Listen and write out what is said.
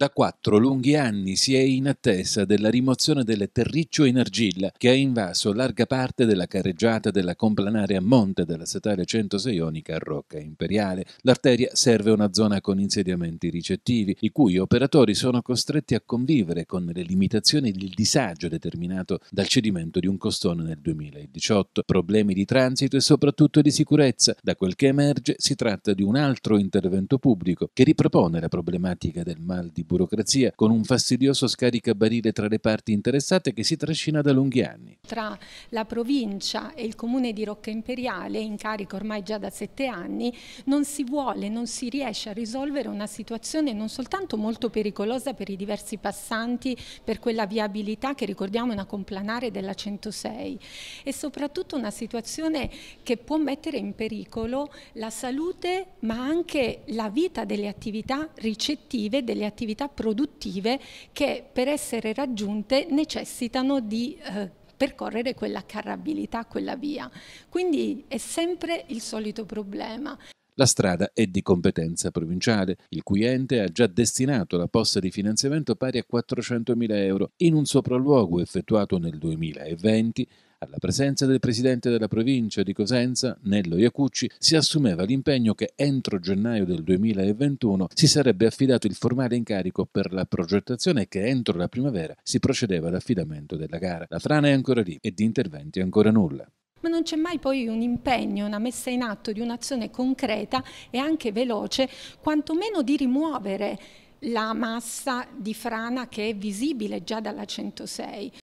Da quattro lunghi anni si è in attesa della rimozione del terriccio in argilla che ha invaso larga parte della carreggiata della complanare a monte della statale 106 Ionica a Rocca Imperiale. L'arteria serve una zona con insediamenti ricettivi, i cui operatori sono costretti a convivere con le limitazioni del disagio determinato dal cedimento di un costone nel 2018, problemi di transito e soprattutto di sicurezza. Da quel che emerge si tratta di un altro intervento pubblico che ripropone la problematica del mal di burocrazia, con un fastidioso scaricabarile tra le parti interessate che si trascina da lunghi anni. Tra la provincia e il comune di Rocca Imperiale, in carico ormai già da sette anni, non si vuole, non si riesce a risolvere una situazione non soltanto molto pericolosa per i diversi passanti, per quella viabilità che ricordiamo è una complanare della 106 e soprattutto una situazione che può mettere in pericolo la salute ma anche la vita delle attività ricettive, delle attività attività produttive che per essere raggiunte necessitano di eh, percorrere quella carrabilità, quella via. Quindi è sempre il solito problema. La strada è di competenza provinciale, il cui ente ha già destinato la posta di finanziamento pari a 400.000 euro in un sopralluogo effettuato nel 2020 alla presenza del presidente della provincia di Cosenza, Nello Iacucci, si assumeva l'impegno che entro gennaio del 2021 si sarebbe affidato il formale incarico per la progettazione e che entro la primavera si procedeva all'affidamento della gara. La frana è ancora lì e di interventi ancora nulla ma non c'è mai poi un impegno, una messa in atto di un'azione concreta e anche veloce, quantomeno di rimuovere la massa di frana che è visibile già dalla 106.